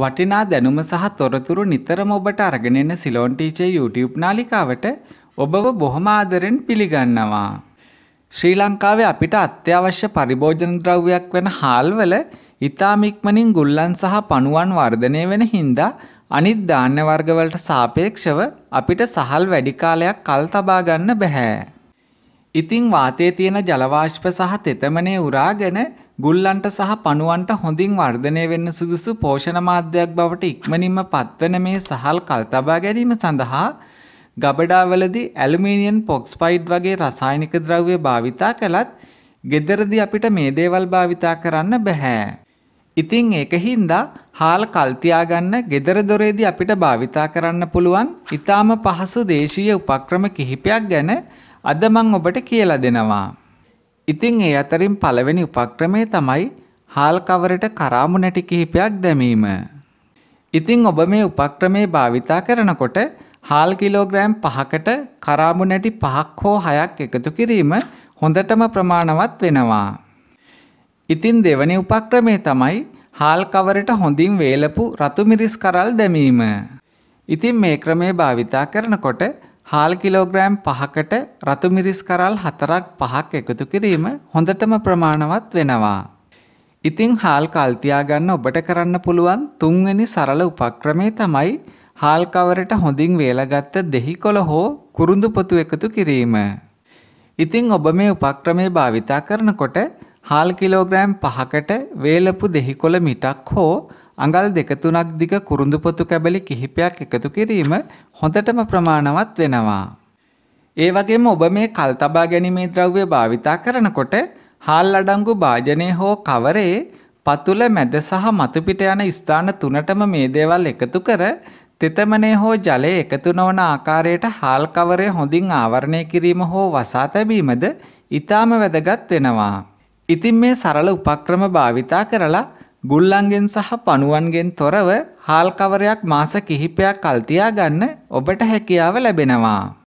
වටිනා දැනුම සහ තොරතුරු නිතරම ඔබට අරගෙන එන සිලෝන් ටීචර් YouTube නාලිකාවට ඔබව බොහොම ආදරෙන් පිළිගන්නවා. ශ්‍රී ලංකාවේ අපිට අත්‍යවශ්‍ය පරිභෝජන ද්‍රව්‍යයක් වෙන හාල්වල ඊටාම ඉක්මනින් ගුල්ලන් සහ පණුවන් වර්ධනය වෙන හින්දා අනිත් ධාන්‍ය වර්ගවලට සාපේක්ෂව අපිට සහල් වැඩි කාලයක් කල් තබා ගන්න බෑ. ඉතිං වාතයේ තියෙන ජලවාශ්ප සහ තෙතමනේ උරාගෙන ගුල්ලන්ට සහ පණුවන්ට හොඳින් වර්ධනය වෙන්න සුදුසු පෝෂණ මාධ්‍යයක් බවට ඉක්මනින්ම පත්වන මේ සහල් කල්තබා ගැනීම සඳහා ගබඩාවලදී ඇලුමිනියන් පොක්ස්පයිඩ් වගේ රසායනික ද්‍රව්‍ය භාවිතා කළත් ගෙදරදි අපිට මේ දේවල් භාවිතා කරන්න බැහැ. ඉතිං ඒක හින්දා හාල් කල්තියාගන්න ගෙදර දොරේදී අපිට භාවිතා කරන්න පුළුවන් ඉතාම පහසු දේශීය උපක්‍රම කිහිපයක් ගැන අද මං ඔබට කියලා දෙනවා. ඉතින් ඒ අතරින් පළවෙනි උපක්‍රමය තමයි හාල් කවරට කරාමු නැටි කිහිපයක් දැමීම. ඉතින් ඔබ මේ උපක්‍රමය භාවිතා කරනකොට හාල් කිලෝග්‍රෑම් 5කට කරාමු නැටි 5ක් හෝ 6ක් එකතු කිරීම හොඳටම ප්‍රමාණවත් වෙනවා. ඉතින් දෙවැනි උපක්‍රමය තමයි හාල් කවරට හොඳින් වේලපු රතු මිරිස් කරල් දැමීම. ඉතින් මේ ක්‍රමය භාවිතා කරනකොට හාල් කිලෝග්‍රෑම් පහකට රතුමිරිස් කරල් හතරක් පහක් එකතු කිරීම හොඳටම ප්‍රමාණවත් වෙනවා. ඉතිං හාල් කල්තියාගන්න ඔබට කරන්න පුළුවන් තුන්වැනි සරල උපක්‍රමේ තමයි හාල් කවරට හොඳින් වේලගත්ත දෙහි කොළ හෝ කුරුඳු පොතු එකතු කිරීම. ඉතිං ඔබ මේ උපක්‍රමය භාවිතා කරනකොට හාල් කිලෝග්‍රෑම් පහකට වේලපු දෙහිකොළ මිටක් හෝ අඟල් දෙක තුනක් දිග කුරුඳු පොතු කැබලි කිහිපයක් එකතු කිරීම හොඳටම ප්‍රමාණවත් වෙනවා. ඒ වගේම ඔබ මේ කල් තබා ගැනීමේ ද්‍රව්‍ය භාවිතා කරනකොට හාල් අඩංගු භාජනය හෝ කවරේ පතුල මැද සහ මතුපිට යන ස්ථාන තුනටම මේ දේවල් එකතු කර තෙතමනේ හෝ ජලය එකතු නොවන ආකාරයට හාල් කවරය හොඳින් ආවරණය කිරීම හෝ වසා තැබීමද ඊටාම වැදගත් වෙනවා. ඉතින් මේ සරල උපක්‍රම භාවිතා කරලා ගුල්ලන්ගෙන් සහ පණුවන්ගෙන් තොරව හාල් කවරයක් මාස කිහිපයක් කල් තියාගන්න ඔබට හැකියාව ලැබෙනවා.